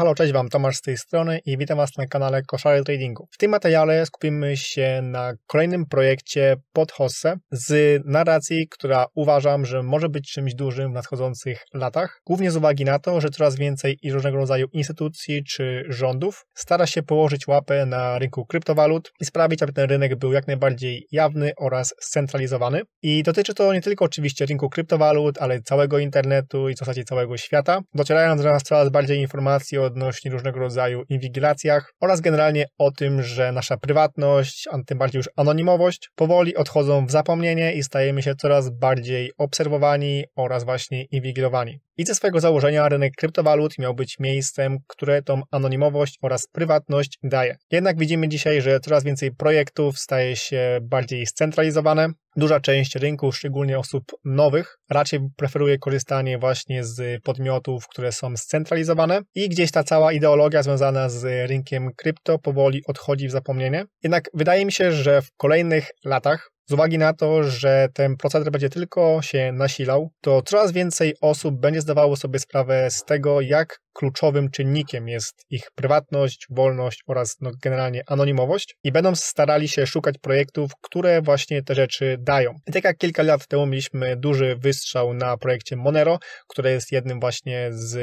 Halo, cześć Wam, Tomasz z tej strony i witam Was na kanale Koszary Tradingu. W tym materiale skupimy się na kolejnym projekcie pod Hosse z narracji, która uważam, że może być czymś dużym w nadchodzących latach, głównie z uwagi na to, że coraz więcej i różnego rodzaju instytucji czy rządów stara się położyć łapę na rynku kryptowalut i sprawić, aby ten rynek był jak najbardziej jawny oraz scentralizowany. I dotyczy to nie tylko oczywiście rynku kryptowalut, ale całego internetu i w zasadzie całego świata, docierając do nas coraz bardziej informacji o odnośnie różnego rodzaju inwigilacjach oraz generalnie o tym, że nasza prywatność, a tym bardziej już anonimowość, powoli odchodzą w zapomnienie i stajemy się coraz bardziej obserwowani oraz właśnie inwigilowani. I ze swojego założenia rynek kryptowalut miał być miejscem, które tą anonimowość oraz prywatność daje. Jednak widzimy dzisiaj, że coraz więcej projektów staje się bardziej scentralizowane, Duża część rynku, szczególnie osób nowych, raczej preferuje korzystanie właśnie z podmiotów, które są scentralizowane i gdzieś ta cała ideologia związana z rynkiem krypto powoli odchodzi w zapomnienie. Jednak wydaje mi się, że w kolejnych latach z uwagi na to, że ten proceder będzie tylko się nasilał, to coraz więcej osób będzie zdawało sobie sprawę z tego, jak kluczowym czynnikiem jest ich prywatność, wolność oraz no, generalnie anonimowość i będą starali się szukać projektów, które właśnie te rzeczy dają. I tak jak kilka lat temu mieliśmy duży wystrzał na projekcie Monero, które jest jednym właśnie z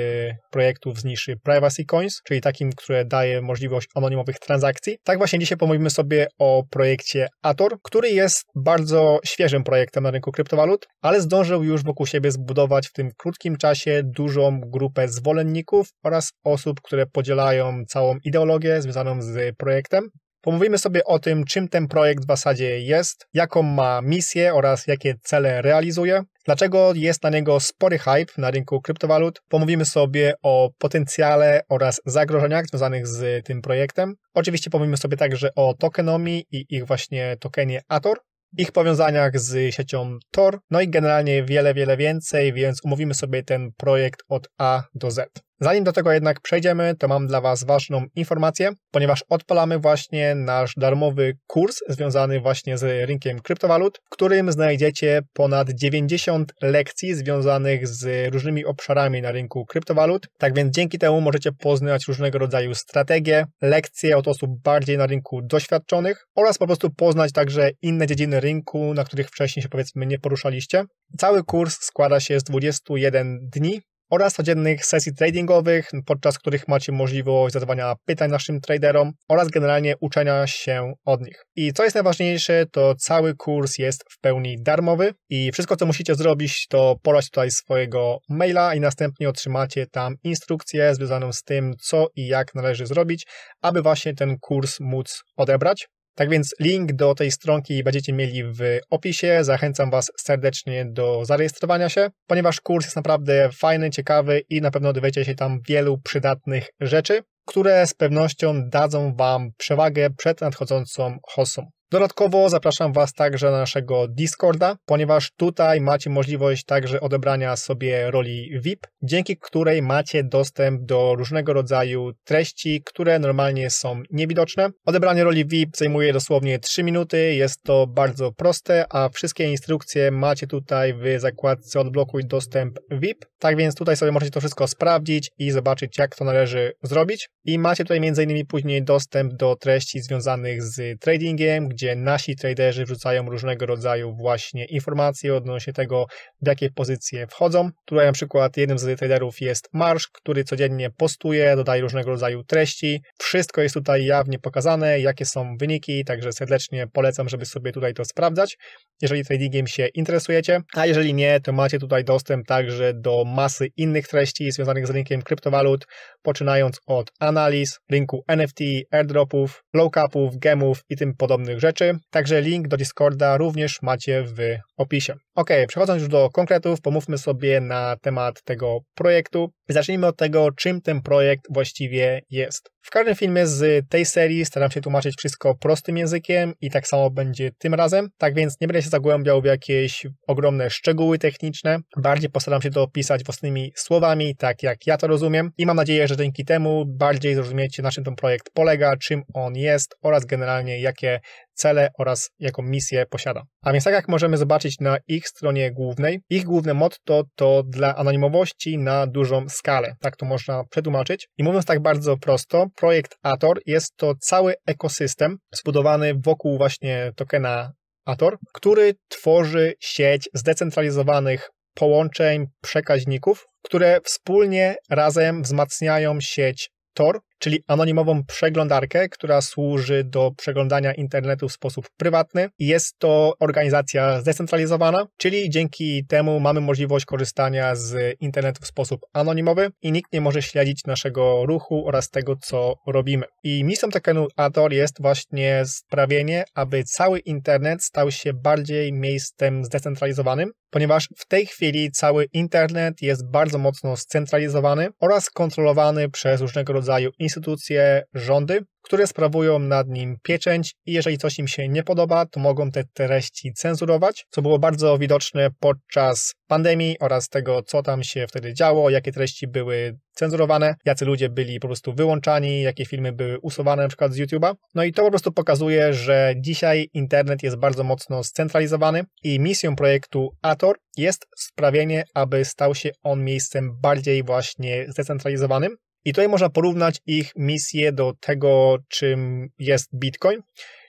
projektów z niszy Privacy Coins, czyli takim, które daje możliwość anonimowych transakcji. Tak właśnie dzisiaj pomówimy sobie o projekcie Ator, który jest bardzo świeżym projektem na rynku kryptowalut, ale zdążył już wokół siebie zbudować w tym krótkim czasie dużą grupę zwolenników, oraz osób, które podzielają całą ideologię związaną z projektem. Pomówimy sobie o tym, czym ten projekt w zasadzie jest, jaką ma misję oraz jakie cele realizuje, dlaczego jest na niego spory hype na rynku kryptowalut. Pomówimy sobie o potencjale oraz zagrożeniach związanych z tym projektem. Oczywiście pomówimy sobie także o tokenomii i ich właśnie tokenie Ator, ich powiązaniach z siecią Tor, no i generalnie wiele, wiele więcej, więc umówimy sobie ten projekt od A do Z. Zanim do tego jednak przejdziemy, to mam dla Was ważną informację, ponieważ odpalamy właśnie nasz darmowy kurs związany właśnie z rynkiem kryptowalut, w którym znajdziecie ponad 90 lekcji związanych z różnymi obszarami na rynku kryptowalut. Tak więc dzięki temu możecie poznać różnego rodzaju strategie, lekcje od osób bardziej na rynku doświadczonych oraz po prostu poznać także inne dziedziny rynku, na których wcześniej się powiedzmy nie poruszaliście. Cały kurs składa się z 21 dni, oraz codziennych sesji tradingowych, podczas których macie możliwość zadawania pytań naszym traderom oraz generalnie uczenia się od nich. I co jest najważniejsze, to cały kurs jest w pełni darmowy i wszystko co musicie zrobić to polać tutaj swojego maila i następnie otrzymacie tam instrukcję związaną z tym, co i jak należy zrobić, aby właśnie ten kurs móc odebrać. Tak więc link do tej stronki będziecie mieli w opisie. Zachęcam Was serdecznie do zarejestrowania się, ponieważ kurs jest naprawdę fajny, ciekawy i na pewno dowiecie się tam wielu przydatnych rzeczy, które z pewnością dadzą Wam przewagę przed nadchodzącą HOSą. Dodatkowo zapraszam Was także na naszego Discorda, ponieważ tutaj macie możliwość także odebrania sobie roli VIP, dzięki której macie dostęp do różnego rodzaju treści, które normalnie są niewidoczne. Odebranie roli VIP zajmuje dosłownie 3 minuty, jest to bardzo proste, a wszystkie instrukcje macie tutaj w zakładce Odblokuj dostęp VIP. Tak więc tutaj sobie możecie to wszystko sprawdzić i zobaczyć, jak to należy zrobić. I macie tutaj m.in. później dostęp do treści związanych z tradingiem, gdzie nasi traderzy wrzucają różnego rodzaju właśnie informacje odnośnie tego, w jakie pozycje wchodzą. Tutaj na przykład jednym z traderów jest Marsz, który codziennie postuje, dodaje różnego rodzaju treści. Wszystko jest tutaj jawnie pokazane, jakie są wyniki, także serdecznie polecam, żeby sobie tutaj to sprawdzać, jeżeli tradingiem się interesujecie. A jeżeli nie, to macie tutaj dostęp także do masy innych treści związanych z rynkiem kryptowalut, poczynając od analiz, rynku NFT, airdropów, low-capów, gemów i tym podobnych rzeczy rzeczy, także link do Discorda również macie w opisie. Ok, przechodząc już do konkretów, pomówmy sobie na temat tego projektu. Zacznijmy od tego, czym ten projekt właściwie jest. W każdym filmie z tej serii staram się tłumaczyć wszystko prostym językiem i tak samo będzie tym razem. Tak więc nie będę się zagłębiał w jakieś ogromne szczegóły techniczne. Bardziej postaram się to opisać własnymi słowami, tak jak ja to rozumiem. I mam nadzieję, że dzięki temu bardziej zrozumiecie, na czym ten projekt polega, czym on jest oraz generalnie jakie cele oraz jaką misję posiada. A więc tak jak możemy zobaczyć na ich stronie głównej, ich główne motto to dla anonimowości na dużą skalę. Tak to można przetłumaczyć. I mówiąc tak bardzo prosto, projekt Ator jest to cały ekosystem zbudowany wokół właśnie tokena Ator, który tworzy sieć zdecentralizowanych połączeń, przekaźników, które wspólnie razem wzmacniają sieć Tor czyli anonimową przeglądarkę, która służy do przeglądania internetu w sposób prywatny. Jest to organizacja zdecentralizowana, czyli dzięki temu mamy możliwość korzystania z internetu w sposób anonimowy i nikt nie może śledzić naszego ruchu oraz tego, co robimy. I misją tokenu ATOR jest właśnie sprawienie, aby cały internet stał się bardziej miejscem zdecentralizowanym, ponieważ w tej chwili cały internet jest bardzo mocno scentralizowany oraz kontrolowany przez różnego rodzaju instytucje, rządy, które sprawują nad nim pieczęć i jeżeli coś im się nie podoba, to mogą te treści cenzurować, co było bardzo widoczne podczas pandemii oraz tego, co tam się wtedy działo, jakie treści były cenzurowane, jacy ludzie byli po prostu wyłączani, jakie filmy były usuwane na przykład z YouTube'a. No i to po prostu pokazuje, że dzisiaj internet jest bardzo mocno scentralizowany i misją projektu Ator jest sprawienie, aby stał się on miejscem bardziej właśnie zdecentralizowanym, i tutaj można porównać ich misję do tego, czym jest Bitcoin,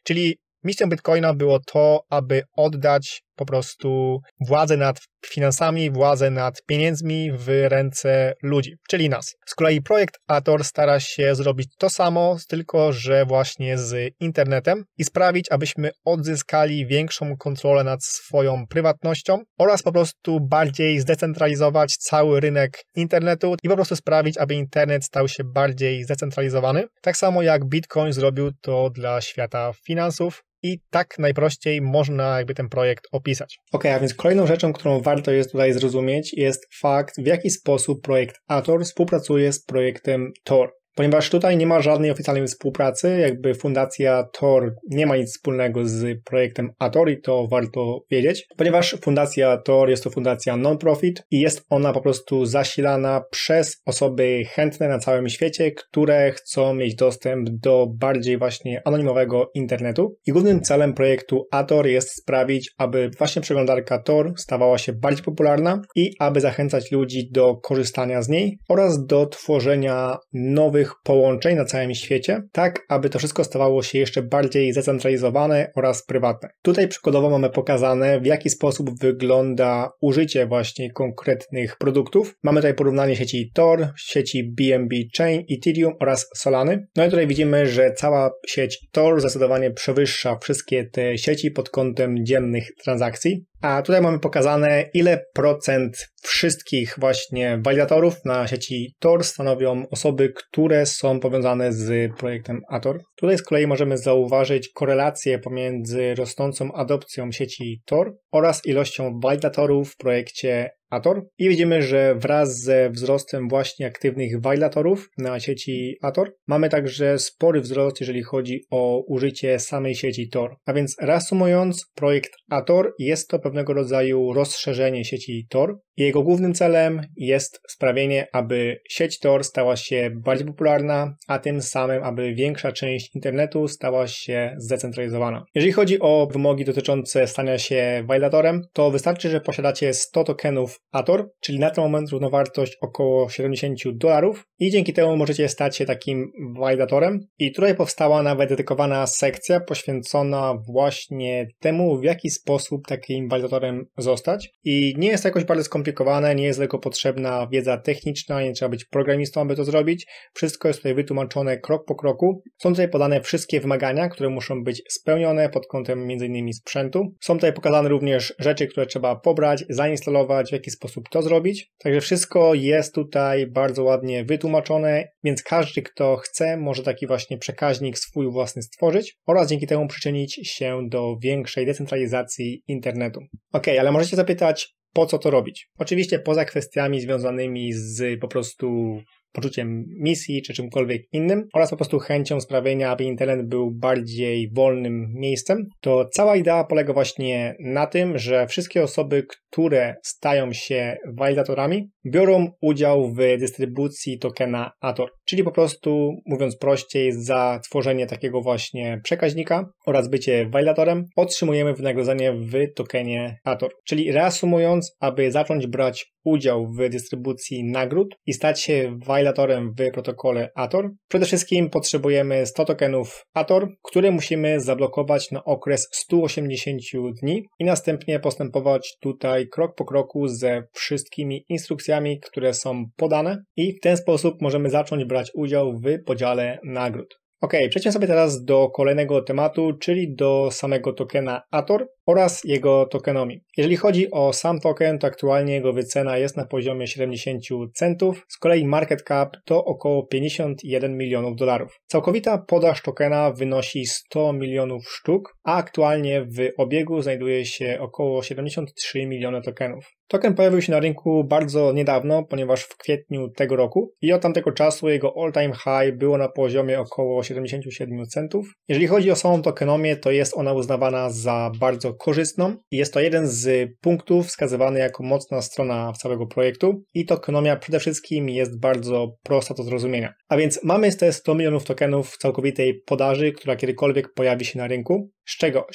czyli misją Bitcoina było to, aby oddać po prostu władzę nad finansami, władzę nad pieniędzmi w ręce ludzi, czyli nas. Z kolei projekt Ator stara się zrobić to samo, tylko że właśnie z internetem i sprawić, abyśmy odzyskali większą kontrolę nad swoją prywatnością oraz po prostu bardziej zdecentralizować cały rynek internetu i po prostu sprawić, aby internet stał się bardziej zdecentralizowany. Tak samo jak Bitcoin zrobił to dla świata finansów, i tak najprościej można jakby ten projekt opisać. Ok, a więc kolejną rzeczą, którą warto jest tutaj zrozumieć, jest fakt, w jaki sposób projekt Ator współpracuje z projektem Tor. Ponieważ tutaj nie ma żadnej oficjalnej współpracy, jakby Fundacja Tor nie ma nic wspólnego z projektem Atori, to warto wiedzieć, ponieważ Fundacja Tor jest to fundacja non-profit i jest ona po prostu zasilana przez osoby chętne na całym świecie, które chcą mieć dostęp do bardziej właśnie anonimowego internetu. I głównym celem projektu Ator jest sprawić, aby właśnie przeglądarka Tor stawała się bardziej popularna i aby zachęcać ludzi do korzystania z niej oraz do tworzenia nowych tych połączeń na całym świecie, tak aby to wszystko stawało się jeszcze bardziej zdecentralizowane oraz prywatne. Tutaj przykładowo mamy pokazane, w jaki sposób wygląda użycie właśnie konkretnych produktów. Mamy tutaj porównanie sieci Tor, sieci BNB Chain, Ethereum oraz Solany. No i tutaj widzimy, że cała sieć Tor zdecydowanie przewyższa wszystkie te sieci pod kątem dziennych transakcji. A tutaj mamy pokazane, ile procent wszystkich właśnie walidatorów na sieci Tor stanowią osoby, które które są powiązane z projektem Ator. Tutaj z kolei możemy zauważyć korelację pomiędzy rosnącą adopcją sieci Tor oraz ilością walidatorów w projekcie Ator i widzimy, że wraz ze wzrostem właśnie aktywnych wajlatorów na sieci Ator mamy także spory wzrost, jeżeli chodzi o użycie samej sieci Tor. A więc reasumując, projekt Ator jest to pewnego rodzaju rozszerzenie sieci Tor. Jego głównym celem jest sprawienie, aby sieć Tor stała się bardziej popularna, a tym samym, aby większa część internetu stała się zdecentralizowana. Jeżeli chodzi o wymogi dotyczące stania się wajlatorem, to wystarczy, że posiadacie 100 tokenów ATOR, czyli na ten moment równowartość około 70 dolarów i dzięki temu możecie stać się takim validatorem. I tutaj powstała nawet dedykowana sekcja poświęcona właśnie temu, w jaki sposób takim walidatorem zostać. I nie jest to jakoś bardzo skomplikowane, nie jest tylko potrzebna wiedza techniczna, nie trzeba być programistą, aby to zrobić. Wszystko jest tutaj wytłumaczone krok po kroku. Są tutaj podane wszystkie wymagania, które muszą być spełnione pod kątem m.in. sprzętu. Są tutaj pokazane również rzeczy, które trzeba pobrać, zainstalować, w jaki jaki sposób to zrobić. Także wszystko jest tutaj bardzo ładnie wytłumaczone, więc każdy, kto chce, może taki właśnie przekaźnik swój własny stworzyć oraz dzięki temu przyczynić się do większej decentralizacji internetu. Ok, ale możecie zapytać, po co to robić? Oczywiście poza kwestiami związanymi z po prostu poczuciem misji czy czymkolwiek innym oraz po prostu chęcią sprawienia, aby internet był bardziej wolnym miejscem, to cała idea polega właśnie na tym, że wszystkie osoby, które stają się walidatorami, biorą udział w dystrybucji tokena Ator, czyli po prostu, mówiąc prościej, za tworzenie takiego właśnie przekaźnika oraz bycie validatorem otrzymujemy wynagrodzenie w tokenie Ator. Czyli reasumując, aby zacząć brać udział w dystrybucji nagród i stać się validatorem w protokole Ator, przede wszystkim potrzebujemy 100 tokenów Ator, które musimy zablokować na okres 180 dni i następnie postępować tutaj krok po kroku ze wszystkimi instrukcjami kategoriami, które są podane i w ten sposób możemy zacząć brać udział w podziale nagród. Ok, przejdźmy sobie teraz do kolejnego tematu, czyli do samego tokena Ator oraz jego tokenami. Jeżeli chodzi o sam token, to aktualnie jego wycena jest na poziomie 70 centów, z kolei market cap to około 51 milionów dolarów. Całkowita podaż tokena wynosi 100 milionów sztuk, a aktualnie w obiegu znajduje się około 73 miliony tokenów. Token pojawił się na rynku bardzo niedawno, ponieważ w kwietniu tego roku i od tamtego czasu jego all-time high było na poziomie około 77 centów. Jeżeli chodzi o samą tokenomię, to jest ona uznawana za bardzo korzystną. Jest to jeden z punktów wskazywany jako mocna strona całego projektu i tokenomia przede wszystkim jest bardzo prosta do zrozumienia. A więc mamy te 100 milionów tokenów całkowitej podaży, która kiedykolwiek pojawi się na rynku z czego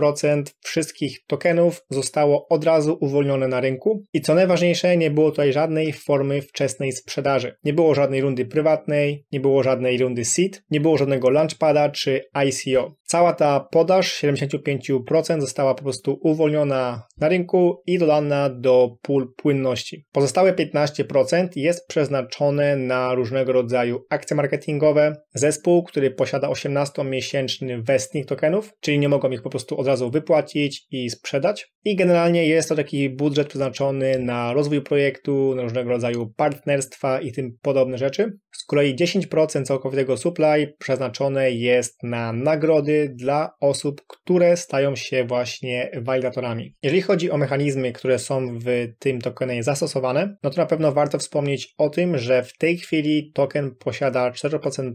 75% wszystkich tokenów zostało od razu uwolnione na rynku i co najważniejsze, nie było tutaj żadnej formy wczesnej sprzedaży. Nie było żadnej rundy prywatnej, nie było żadnej rundy seed, nie było żadnego launchpada czy ICO. Cała ta podaż 75% została po prostu uwolniona na rynku i dodana do pól płynności. Pozostałe 15% jest przeznaczone na różnego rodzaju akcje marketingowe. Zespół, który posiada 18-miesięczny westnik tokenów, czyli nie mogą ich po prostu od razu wypłacić i sprzedać. I generalnie jest to taki budżet przeznaczony na rozwój projektu, na różnego rodzaju partnerstwa i tym podobne rzeczy. Z kolei 10% całkowitego supply przeznaczone jest na nagrody dla osób, które stają się właśnie walidatorami. Jeżeli chodzi o mechanizmy, które są w tym tokenie zastosowane, no to na pewno warto wspomnieć o tym, że w tej chwili token posiada 4%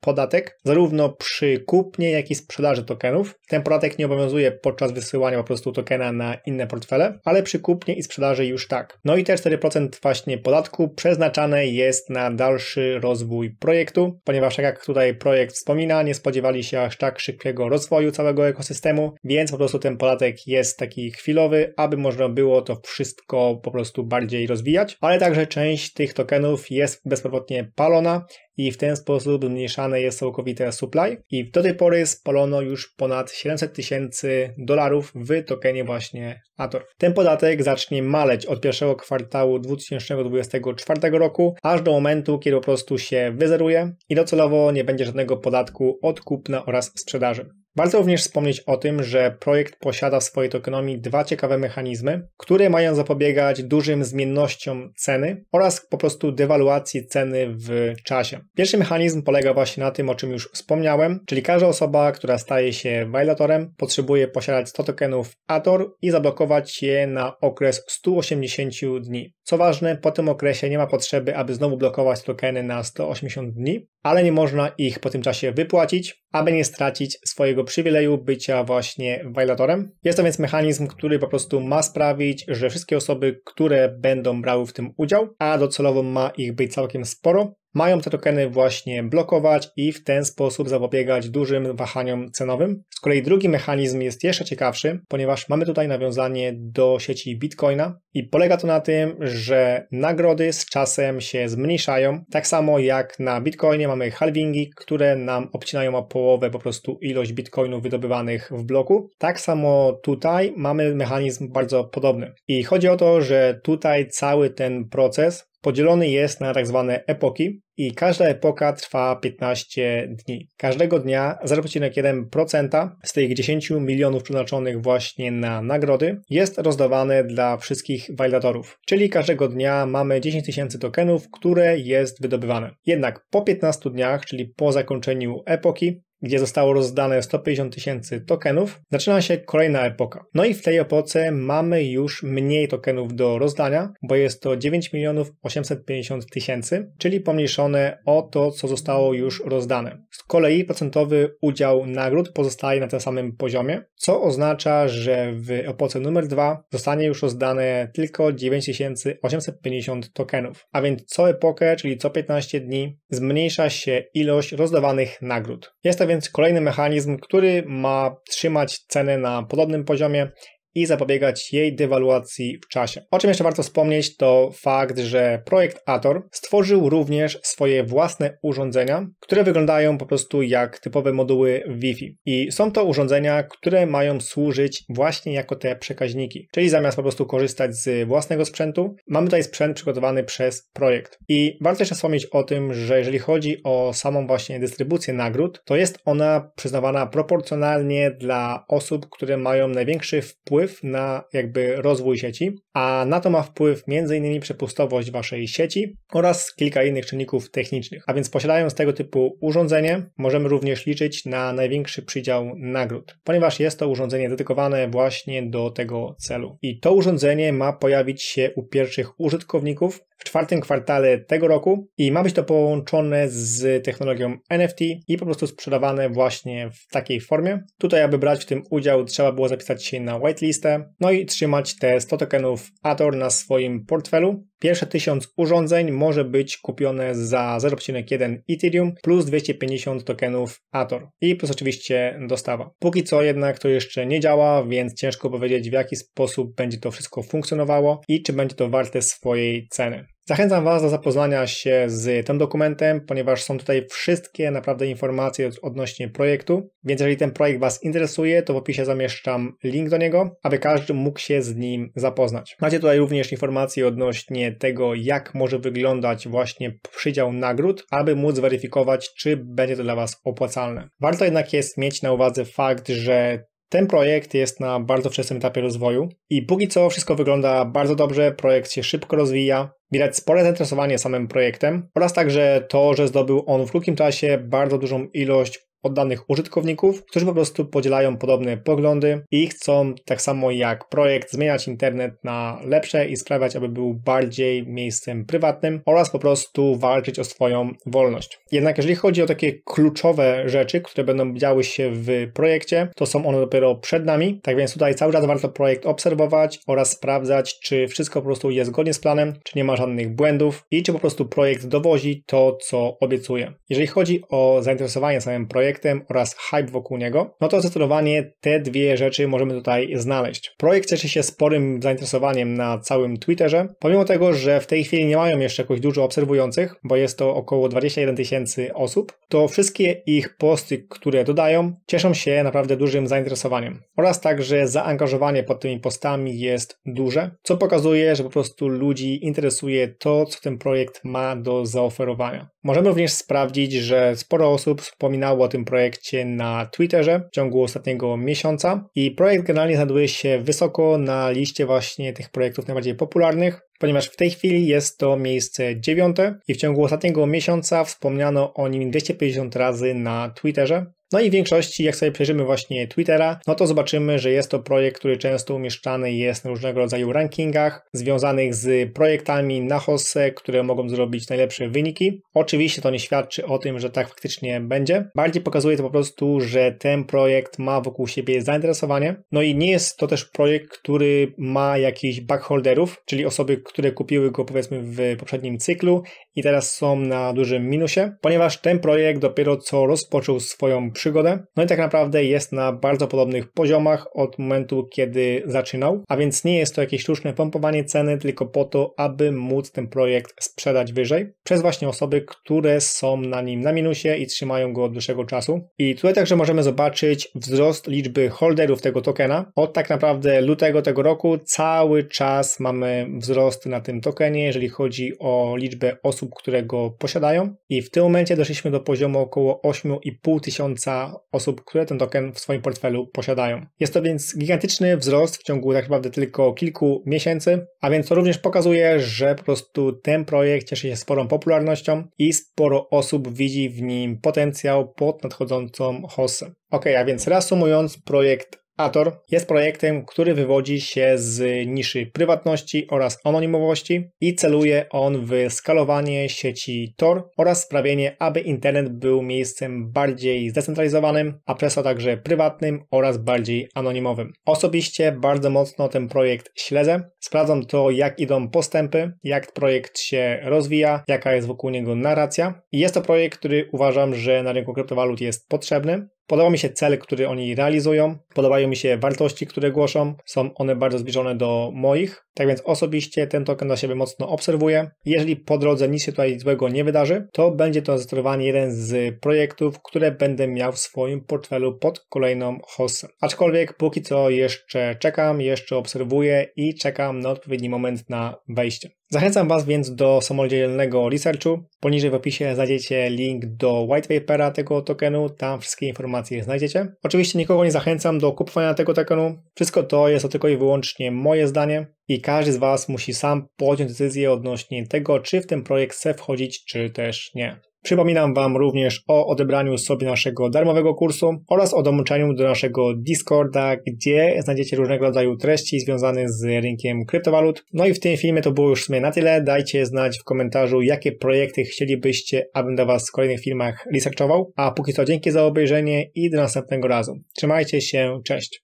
podatek zarówno przy kupnie, jak i sprzedaży tokenu tokenów. Ten podatek nie obowiązuje podczas wysyłania po prostu tokena na inne portfele, ale przy kupnie i sprzedaży już tak. No i te 4% właśnie podatku przeznaczane jest na dalszy rozwój projektu, ponieważ tak jak tutaj projekt wspomina, nie spodziewali się aż tak szybkiego rozwoju całego ekosystemu, więc po prostu ten podatek jest taki chwilowy, aby można było to wszystko po prostu bardziej rozwijać, ale także część tych tokenów jest bezpowrotnie palona i w ten sposób zmniejszane jest całkowite supply i do tej pory spalono już ponad 700 tysięcy dolarów w tokenie właśnie Ator. Ten podatek zacznie maleć od pierwszego kwartału 2024 roku aż do momentu, kiedy po prostu się wyzeruje i docelowo nie będzie żadnego podatku od kupna oraz sprzedaży. Warto również wspomnieć o tym, że projekt posiada w swojej tokenomii dwa ciekawe mechanizmy, które mają zapobiegać dużym zmiennościom ceny oraz po prostu dewaluacji ceny w czasie. Pierwszy mechanizm polega właśnie na tym, o czym już wspomniałem, czyli każda osoba, która staje się violatorem, potrzebuje posiadać 100 tokenów ATOR i zablokować je na okres 180 dni. Co ważne, po tym okresie nie ma potrzeby, aby znowu blokować tokeny na 180 dni, ale nie można ich po tym czasie wypłacić, aby nie stracić swojego przywileju bycia właśnie violatorem. Jest to więc mechanizm, który po prostu ma sprawić, że wszystkie osoby, które będą brały w tym udział, a docelowo ma ich być całkiem sporo, mają te tokeny właśnie blokować i w ten sposób zapobiegać dużym wahaniom cenowym. Z kolei drugi mechanizm jest jeszcze ciekawszy, ponieważ mamy tutaj nawiązanie do sieci Bitcoina i polega to na tym, że nagrody z czasem się zmniejszają. Tak samo jak na Bitcoinie mamy halvingi, które nam obcinają o połowę po prostu ilość Bitcoinów wydobywanych w bloku. Tak samo tutaj mamy mechanizm bardzo podobny. I chodzi o to, że tutaj cały ten proces podzielony jest na tak zwane epoki i każda epoka trwa 15 dni. Każdego dnia 0,1% z tych 10 milionów przeznaczonych właśnie na nagrody jest rozdawane dla wszystkich walidatorów, czyli każdego dnia mamy 10 tysięcy tokenów, które jest wydobywane. Jednak po 15 dniach, czyli po zakończeniu epoki, gdzie zostało rozdane 150 tysięcy tokenów, zaczyna się kolejna epoka. No i w tej epoce mamy już mniej tokenów do rozdania, bo jest to 9 milionów 850 tysięcy, czyli pomniejszone o to, co zostało już rozdane. Z kolei procentowy udział nagród pozostaje na tym samym poziomie, co oznacza, że w epoce numer 2 zostanie już rozdane tylko 9850 tokenów. A więc co epokę, czyli co 15 dni, zmniejsza się ilość rozdawanych nagród. Jest to więc kolejny mechanizm, który ma trzymać cenę na podobnym poziomie i zapobiegać jej dewaluacji w czasie. O czym jeszcze warto wspomnieć, to fakt, że projekt Ator stworzył również swoje własne urządzenia, które wyglądają po prostu jak typowe moduły Wi-Fi. I są to urządzenia, które mają służyć właśnie jako te przekaźniki. Czyli zamiast po prostu korzystać z własnego sprzętu, mamy tutaj sprzęt przygotowany przez projekt. I warto jeszcze wspomnieć o tym, że jeżeli chodzi o samą właśnie dystrybucję nagród, to jest ona przyznawana proporcjonalnie dla osób, które mają największy wpływ wpływ na jakby rozwój sieci, a na to ma wpływ m.in. przepustowość waszej sieci oraz kilka innych czynników technicznych. A więc posiadając tego typu urządzenie, możemy również liczyć na największy przydział nagród, ponieważ jest to urządzenie dedykowane właśnie do tego celu. I to urządzenie ma pojawić się u pierwszych użytkowników, w czwartym kwartale tego roku i ma być to połączone z technologią NFT i po prostu sprzedawane właśnie w takiej formie. Tutaj, aby brać w tym udział, trzeba było zapisać się na whitelistę, no i trzymać te 100 tokenów Ator na swoim portfelu. Pierwsze 1000 urządzeń może być kupione za 0,1 Ethereum plus 250 tokenów Ator i plus oczywiście dostawa. Póki co jednak to jeszcze nie działa, więc ciężko powiedzieć w jaki sposób będzie to wszystko funkcjonowało i czy będzie to warte swojej ceny. Zachęcam Was do zapoznania się z tym dokumentem, ponieważ są tutaj wszystkie naprawdę informacje odnośnie projektu. Więc jeżeli ten projekt Was interesuje, to w opisie zamieszczam link do niego, aby każdy mógł się z nim zapoznać. Macie tutaj również informacje odnośnie tego, jak może wyglądać właśnie przydział nagród, aby móc zweryfikować, czy będzie to dla Was opłacalne. Warto jednak jest mieć na uwadze fakt, że ten projekt jest na bardzo wczesnym etapie rozwoju i póki co wszystko wygląda bardzo dobrze, projekt się szybko rozwija, Widać spore zainteresowanie samym projektem oraz także to, że zdobył on w krótkim czasie bardzo dużą ilość od danych użytkowników, którzy po prostu podzielają podobne poglądy i chcą, tak samo jak projekt, zmieniać internet na lepsze i sprawiać, aby był bardziej miejscem prywatnym oraz po prostu walczyć o swoją wolność. Jednak jeżeli chodzi o takie kluczowe rzeczy, które będą działy się w projekcie, to są one dopiero przed nami, tak więc tutaj cały czas warto projekt obserwować oraz sprawdzać, czy wszystko po prostu jest zgodnie z planem, czy nie ma żadnych błędów i czy po prostu projekt dowozi to, co obiecuje. Jeżeli chodzi o zainteresowanie samym projektem, projektem oraz hype wokół niego, no to zdecydowanie te dwie rzeczy możemy tutaj znaleźć. Projekt cieszy się sporym zainteresowaniem na całym Twitterze, pomimo tego, że w tej chwili nie mają jeszcze jakoś dużo obserwujących, bo jest to około 21 tysięcy osób, to wszystkie ich posty, które dodają, cieszą się naprawdę dużym zainteresowaniem. Oraz także zaangażowanie pod tymi postami jest duże, co pokazuje, że po prostu ludzi interesuje to, co ten projekt ma do zaoferowania. Możemy również sprawdzić, że sporo osób wspominało o tym projekcie na Twitterze w ciągu ostatniego miesiąca i projekt generalnie znajduje się wysoko na liście właśnie tych projektów najbardziej popularnych ponieważ w tej chwili jest to miejsce dziewiąte i w ciągu ostatniego miesiąca wspomniano o nim 250 razy na Twitterze. No i w większości, jak sobie przejrzymy właśnie Twittera, no to zobaczymy, że jest to projekt, który często umieszczany jest na różnego rodzaju rankingach związanych z projektami na HOSE, które mogą zrobić najlepsze wyniki. Oczywiście to nie świadczy o tym, że tak faktycznie będzie. Bardziej pokazuje to po prostu, że ten projekt ma wokół siebie zainteresowanie. No i nie jest to też projekt, który ma jakichś backholderów, czyli osoby, które kupiły go powiedzmy w poprzednim cyklu i teraz są na dużym minusie, ponieważ ten projekt dopiero co rozpoczął swoją przygodę. No i tak naprawdę jest na bardzo podobnych poziomach od momentu, kiedy zaczynał, a więc nie jest to jakieś sztuczne pompowanie ceny, tylko po to, aby móc ten projekt sprzedać wyżej przez właśnie osoby, które są na nim na minusie i trzymają go od dłuższego czasu. I tutaj także możemy zobaczyć wzrost liczby holderów tego tokena. Od tak naprawdę lutego tego roku cały czas mamy wzrost na tym tokenie, jeżeli chodzi o liczbę osób, które go posiadają. I w tym momencie doszliśmy do poziomu około 8,5 tysiąca osób, które ten token w swoim portfelu posiadają. Jest to więc gigantyczny wzrost w ciągu tak naprawdę tylko kilku miesięcy, a więc to również pokazuje, że po prostu ten projekt cieszy się sporą popularnością i sporo osób widzi w nim potencjał pod nadchodzącą hossę. Ok, a więc reasumując, projekt Ator jest projektem, który wywodzi się z niszy prywatności oraz anonimowości i celuje on w skalowanie sieci Tor oraz sprawienie, aby internet był miejscem bardziej zdecentralizowanym, a przez to także prywatnym oraz bardziej anonimowym. Osobiście bardzo mocno ten projekt śledzę. Sprawdzam to, jak idą postępy, jak projekt się rozwija, jaka jest wokół niego narracja. I jest to projekt, który uważam, że na rynku kryptowalut jest potrzebny Podoba mi się cel, który oni realizują, podobają mi się wartości, które głoszą, są one bardzo zbliżone do moich. Tak więc osobiście ten token dla siebie mocno obserwuję. Jeżeli po drodze nic się tutaj złego nie wydarzy, to będzie to zdecydowanie jeden z projektów, które będę miał w swoim portfelu pod kolejną hossę. Aczkolwiek póki co jeszcze czekam, jeszcze obserwuję i czekam na odpowiedni moment na wejście. Zachęcam Was więc do samodzielnego researchu. Poniżej w opisie znajdziecie link do whitepapera tego tokenu, tam wszystkie informacje znajdziecie. Oczywiście nikogo nie zachęcam do kupowania tego tokenu. Wszystko to jest to tylko i wyłącznie moje zdanie i każdy z Was musi sam podjąć decyzję odnośnie tego, czy w ten projekt chce wchodzić, czy też nie. Przypominam Wam również o odebraniu sobie naszego darmowego kursu oraz o dołączeniu do naszego Discorda, gdzie znajdziecie różnego rodzaju treści związane z rynkiem kryptowalut. No i w tym filmie to było już w sumie na tyle. Dajcie znać w komentarzu, jakie projekty chcielibyście, abym do Was w kolejnych filmach researchował. A póki co dzięki za obejrzenie i do następnego razu. Trzymajcie się, cześć!